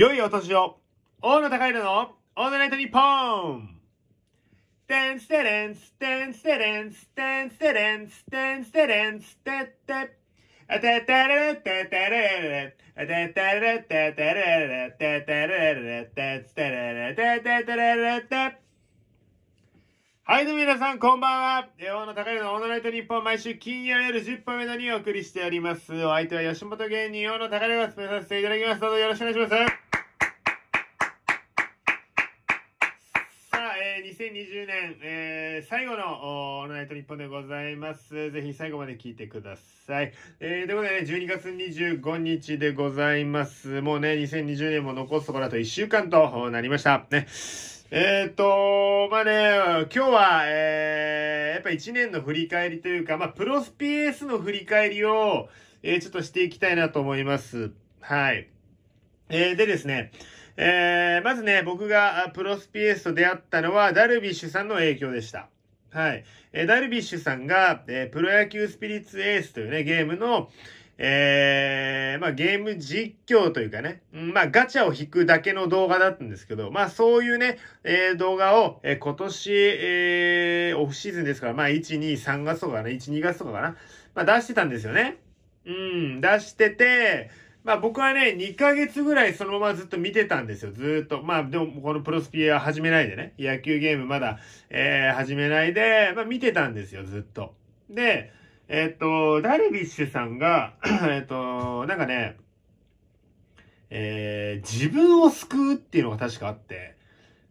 良いお年を大野高弘のオールナイトニッポンテンステレンステンステレンステンステレンステンステレンステテはい、どうも皆さん、こんばんは。大野高弘のオールナイトニッポン毎週金曜夜10分目のにお送りしております。お相手は吉本芸人大野高弘が進めさせていただきます。どうぞよろしくお願いします。2020年、えー、最後のオールナイト日本でございます。ぜひ最後まで聞いてください。えー、ということでね、12月25日でございます。もうね、2020年も残すところあと1週間となりました。ね。えっ、ー、と、まあね、今日は、えー、やっぱ1年の振り返りというか、まあ、プロス PS の振り返りを、えー、ちょっとしていきたいなと思います。はい。えー、でですね、えー、まずね、僕がプロスピエースと出会ったのは、ダルビッシュさんの影響でした。はい。えー、ダルビッシュさんが、えー、プロ野球スピリッツエースというね、ゲームの、えー、まあゲーム実況というかね、まあガチャを引くだけの動画だったんですけど、まあそういうね、えー、動画を、えー、今年、えー、オフシーズンですから、まあ1、2、3月とかね、1、2月とかかな、まあ出してたんですよね。うん、出してて、まあ僕はね、2ヶ月ぐらいそのままずっと見てたんですよ。ずっと。まあでもこのプロスピア始めないでね。野球ゲームまだ、えー、始めないで、まあ見てたんですよ、ずっと。で、えー、っと、ダルビッシュさんが、えっと、なんかね、えー、自分を救うっていうのが確かあって、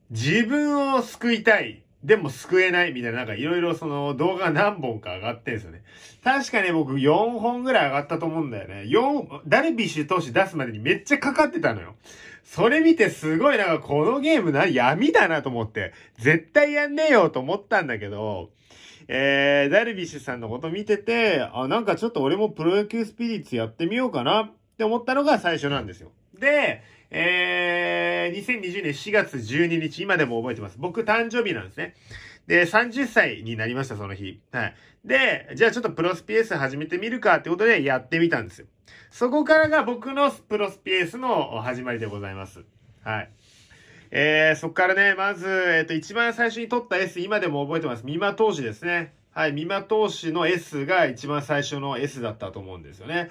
自分を救いたいでも救えないみたいな、なんかいろいろその動画何本か上がってんすよね。確かね、僕4本ぐらい上がったと思うんだよね。4、ダルビッシュ投手出すまでにめっちゃかかってたのよ。それ見てすごいなんかこのゲームな、闇だなと思って、絶対やんねえよと思ったんだけど、えー、ダルビッシュさんのこと見てて、あ、なんかちょっと俺もプロ野球スピリッツやってみようかなって思ったのが最初なんですよ。で、えー、2020年4月12日、今でも覚えてます。僕誕生日なんですね。で、30歳になりました、その日。はい。で、じゃあちょっとプロスピエース始めてみるかってことでやってみたんですよ。そこからが僕のプロスピエースの始まりでございます。はい。えー、そこからね、まず、えっ、ー、と、一番最初に撮った S、今でも覚えてます。美馬投手ですね。はい、美馬投手の S が一番最初の S だったと思うんですよね。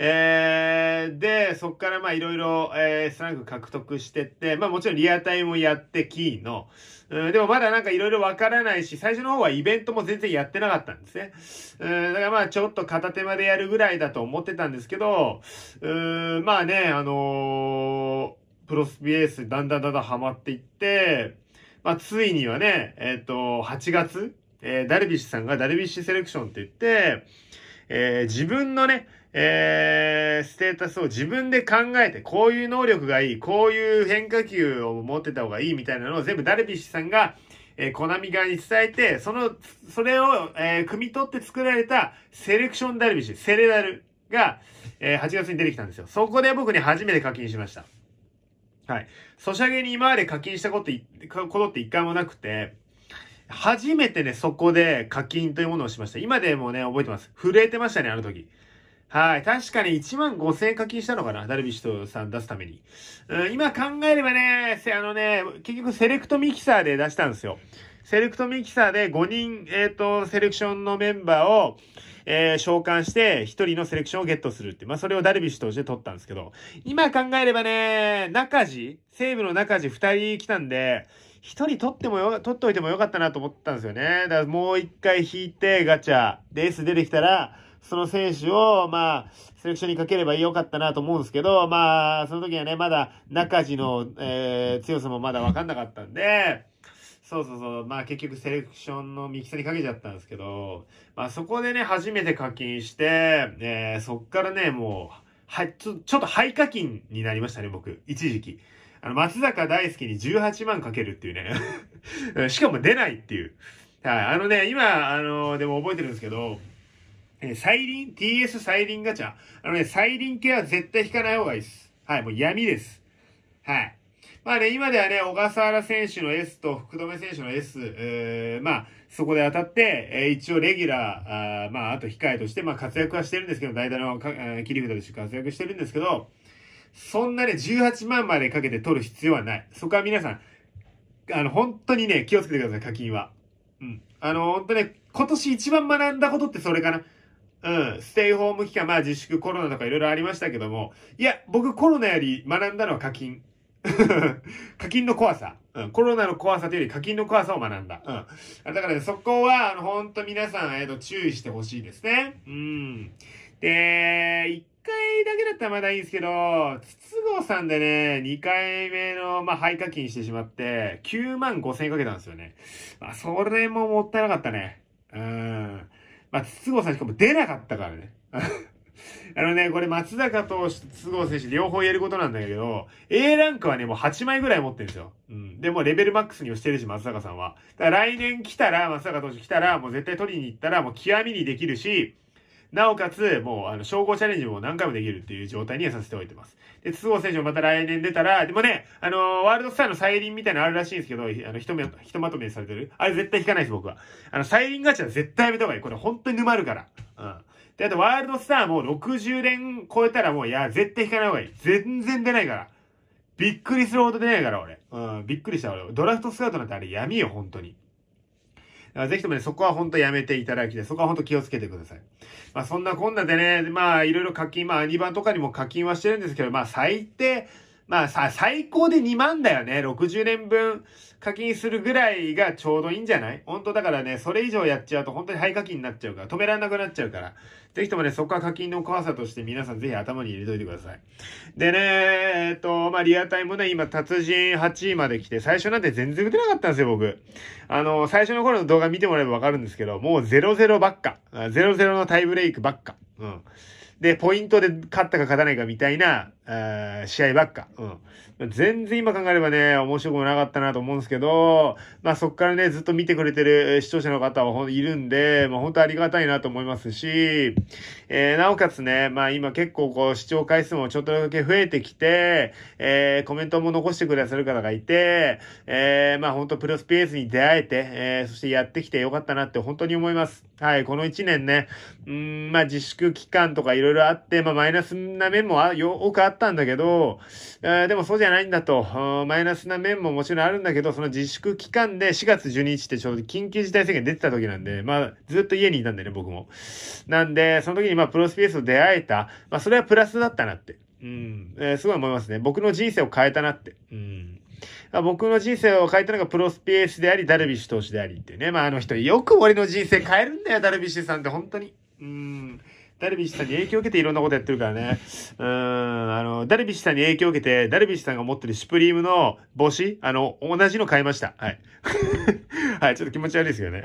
えー、で、そこからまあいろいろ、えー、スランク獲得してって、まあもちろんリアタイもやってキーの、うん、でもまだなんかいろいろわからないし、最初の方はイベントも全然やってなかったんですね。うん、だからまあちょっと片手間でやるぐらいだと思ってたんですけど、うん、まあね、あのー、プロスピエースだんだんだんだんハマっていって、まあついにはね、えっ、ー、と、8月、えー、ダルビッシュさんがダルビッシュセレクションって言って、えー、自分のね、えー、ステータスを自分で考えて、こういう能力がいい、こういう変化球を持ってた方がいいみたいなのを全部ダルビッシュさんが、えー、コナミ側に伝えて、その、それを、えー、汲み取って作られたセレクションダルビッシュ、セレダルが、えー、8月に出てきたんですよ。そこで僕に初めて課金しました。はい。ソシャゲに今まで課金したことことって一回もなくて、初めてね、そこで課金というものをしました。今でもね、覚えてます。震えてましたね、あの時。はい。確かに1万5000円課金したのかなダルビッシュさん出すために。うん、今考えればね、あのね、結局セレクトミキサーで出したんですよ。セレクトミキサーで5人、えっ、ー、と、セレクションのメンバーを、えー、召喚して、1人のセレクションをゲットするって。まあ、それをダルビッシュとして取ったんですけど、今考えればね、中地、西武の中地2人来たんで、1人取ってもよ、取っておいてもよかったなと思ったんですよね。だからもう1回引いて、ガチャ、で、S 出てきたら、その選手を、まあ、セレクションにかければよかったなと思うんですけど、まあ、その時はね、まだ中地の、えー、強さもまだ分かんなかったんで、そうそうそう、まあ結局セレクションのミキサーにかけちゃったんですけど、まあそこでね、初めて課金して、えー、そっからね、もう、はい、ちょ、ちょっと廃課金になりましたね、僕。一時期。あの、松坂大輔に18万かけるっていうね しかも出ないっていう。はい、あのね、今、あのでも覚えてるんですけど、えー、サイリン、TS サイリンガチャ。あのね、サイリン系は絶対引かない方がいいです。はい、もう闇です。はい。まあね、今ではね、小笠原選手の S と福留選手の S、えー、まあ、そこで当たって、えー、一応レギュラー、あーまあ、あと控えとして、まあ、活躍はしてるんですけど、代打の切り札として活躍してるんですけど、そんなね、18万までかけて取る必要はない。そこは皆さん、あの、本当にね、気をつけてください、課金は。うん。あの、本当ね、今年一番学んだことってそれかな。うん、ステイホーム期間、まあ自粛コロナとかいろいろありましたけども、いや、僕コロナより学んだのは課金。課金の怖さ、うん。コロナの怖さというより課金の怖さを学んだ。うん。だから、ね、そこは、あの、ほんと皆さん、えっ、と、注意してほしいですね。うん。で、一回だけだったらまだいいんですけど、筒子さんでね、二回目の、まあ、廃課金してしまって、9万5千円かけたんですよね。まあ、それももったいなかったね。うん。まあ、筒香さんしかも出なかったからね。あのね、これ松坂投と筒香選手両方言えることなんだけど、A ランクはね、もう8枚ぐらい持ってるんですよ。うん。で、もレベルマックスに押してるし、松坂さんは。だから来年来たら、松坂投手来たら、もう絶対取りに行ったら、もう極みにできるし、なおかつ、もう、あの、称号チャレンジも何回もできるっていう状態にはさせておいてます。で、筒香選手もまた来年出たら、でもね、あの、ワールドスターの再臨みたいなのあるらしいんですけど、あの、ひとめ、ひとまとめにされてる。あれ絶対引かないです、僕は。あの、再臨ガチャ絶対やめた方がいい。これ本当に沼るから。うん。で、あと、ワールドスターも60連超えたらもう、いや、絶対引かない方がいい。全然出ないから。びっくりするほど出ないから、俺。うん、びっくりした、俺。ドラフトスカウトなんてあれ闇よ、本当に。ぜひともね、そこは本当やめていただきたい。そこは本当気をつけてください。まあそんなこんなでね、まあいろいろ課金、まあアニバンとかにも課金はしてるんですけど、まあ最低、まあさ、最高で2万だよね。60年分。課金するぐらいがちょうどいいんじゃない本当だからね、それ以上やっちゃうと本当に廃課金になっちゃうから、止められなくなっちゃうから。ぜひともね、そこは課金の怖さとして皆さんぜひ頭に入れといてください。でね、えっと、まあ、リアタイムね、今、達人8位まで来て、最初なんて全然打てなかったんですよ、僕。あの、最初の頃の動画見てもらえばわかるんですけど、もう0-0ばっか。0-0のタイブレイクばっか。うん。で、ポイントで勝ったか勝たないかみたいな、え試合ばっか。うん。全然今考えればね、面白くもなかったなと思うんですけど、まあそっからね、ずっと見てくれてる視聴者の方はいるんで、まあ本当ありがたいなと思いますし、えー、なおかつね、まあ今結構こう視聴回数もちょっとだけ増えてきて、えー、コメントも残してくださる方がいて、えー、まあ本当プロスペースに出会えて、えー、そしてやってきてよかったなって本当に思います。はい、この1年ね、うん、まあ自粛期間とかいろいろあって、まあマイナスな面もあよ多くあって、ったんだけど、えー、でもそうじゃないんだと、マイナスな面ももちろんあるんだけど、その自粛期間で4月12日ってちょうど緊急事態宣言出てた時なんで、まあずっと家にいたんだよね、僕も。なんで、その時にまあプロスペースと出会えた、まあそれはプラスだったなって。うん、えー、すごい思いますね。僕の人生を変えたなって。うん僕の人生を変えたのがプロスペースであり、ダルビッシュ投手でありってね。まああの人、よく俺の人生変えるんだよ、ダルビッシュさんって、本当に。うん。ダルビッシュさんに影響を受けていろんなことやってるからね。うん、あの、ダルビッシュさんに影響を受けて、ダルビッシュさんが持ってるシュプリームの帽子、あの、同じの買いました。はい。はい、ちょっと気持ち悪いですけどね。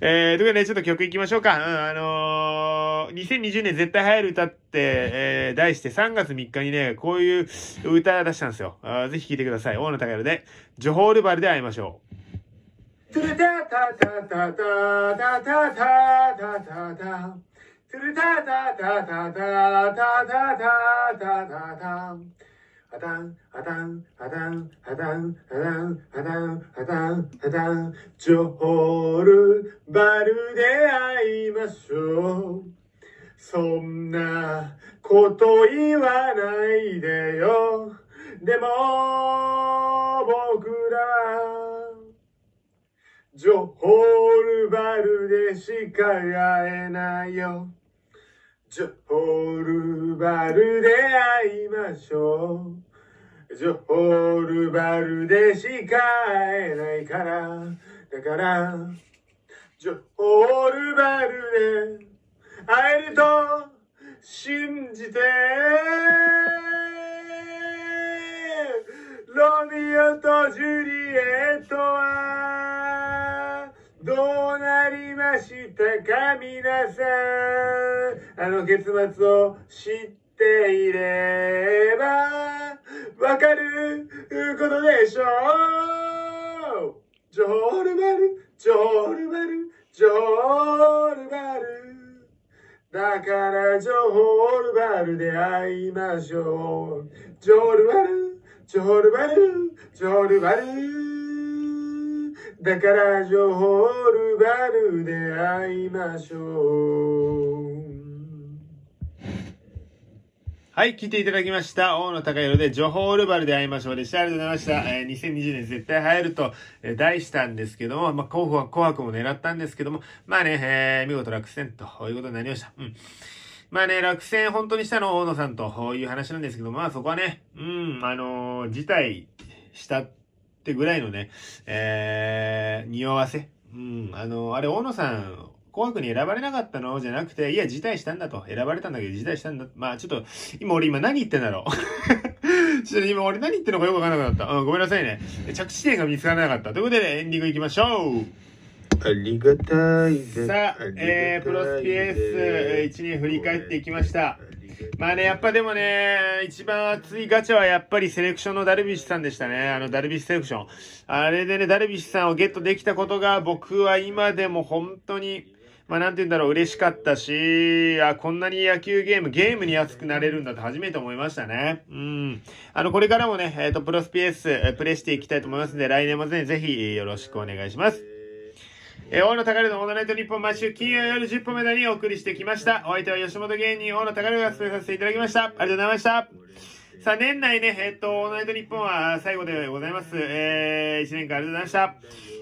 えー、ということで、ね、ちょっと曲いきましょうか。うん、あのー、2020年絶対流行る歌って、えー、題して3月3日にね、こういう歌出したんですよ。あぜひ聴いてください。大野隆で、ジョホールバルで会いましょう。トゥルタタタタタタタタタタタアタンアタンアタンアタンアタンアタンアタンアタンジョホールバルで会いましょうそんなこと言わないでよでも僕らはジョホールバルでしか会えないよジョホルバルで会いましょう。ジョホールバルでしか会えないから。だから、ジョホールバルで会えると信じて。ロミオとジュリエットはどうなりましたか皆さん。あの結末を知っていれば、わかることでしょうジョールバル、ジョールバル、ジョールバル。だからジョールバルで会いましょう。ジョールバル、ジョールバル、ジョールバル。だからジョールバルで会いましょう。はい、聞いていただきました。大野隆弘で、情報オールバルで会いましょうでした。ありがとうございました。えー、2020年絶対入ると、えー、題したんですけども、まあ、候補は紅白も狙ったんですけども、まあね、えー、見事落選ということになりました。うん。まあね、落選本当にしたの大野さんという話なんですけど、まあそこはね、うん、あのー、辞退したってぐらいのね、えー、匂わせ。うん、あのー、あれ、大野さん、紅白に選ばれなかったのじゃなくて、いや、辞退したんだと。選ばれたんだけど辞退したんだ。まあ、ちょっと、今俺今何言ってんだろう。ちょっと今俺何言ってんのかよくわからなくなった。うん、ごめんなさいね。着地点が見つからなかった。ということで、エンディングいきましょう。ありがたいさあ、えー、プロスピエース1年振り返っていきました。まあね、やっぱでもね、一番熱いガチャはやっぱりセレクションのダルビッシュさんでしたね。あの、ダルビッシュセレクション。あれでね、ダルビッシュさんをゲットできたことが僕は今でも本当にまあなんて言うんだろう、嬉しかったし、あ、こんなに野球ゲーム、ゲームに熱くなれるんだって初めて思いましたね。うん。あの、これからもね、えっ、ー、と、プロスピ PS、プレイしていきたいと思いますんで、来年もひ、ぜひよろしくお願いします。えー、大野宝のオールナイト日本毎週金曜夜10本目だにお送りしてきました。お相手は吉本芸人大野宝が進めさせていただきました。ありがとうございました。さあ、年内ね、えっ、ー、と、オールナイト日本は最後でございます。えー、1年間ありがとうございました。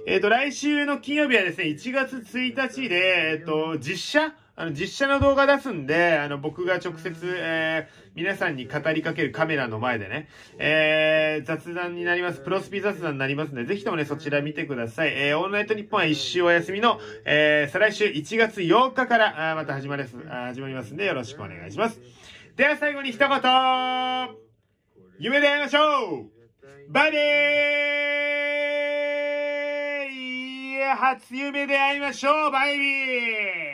えっ、ー、と、来週の金曜日はですね、1月1日で、えっ、ー、と、実写あの、実写の動画出すんで、あの、僕が直接、えー、皆さんに語りかけるカメラの前でね、えー、雑談になります。プロスピ雑談になりますんで、ぜひともね、そちら見てください。えー、オールナイト日本は一周お休みの、えー、再来週1月8日から、あまた始まります、始まりますんで、よろしくお願いします。では最後に一言夢で会いましょうバイデー初夢で会いましょうバイビー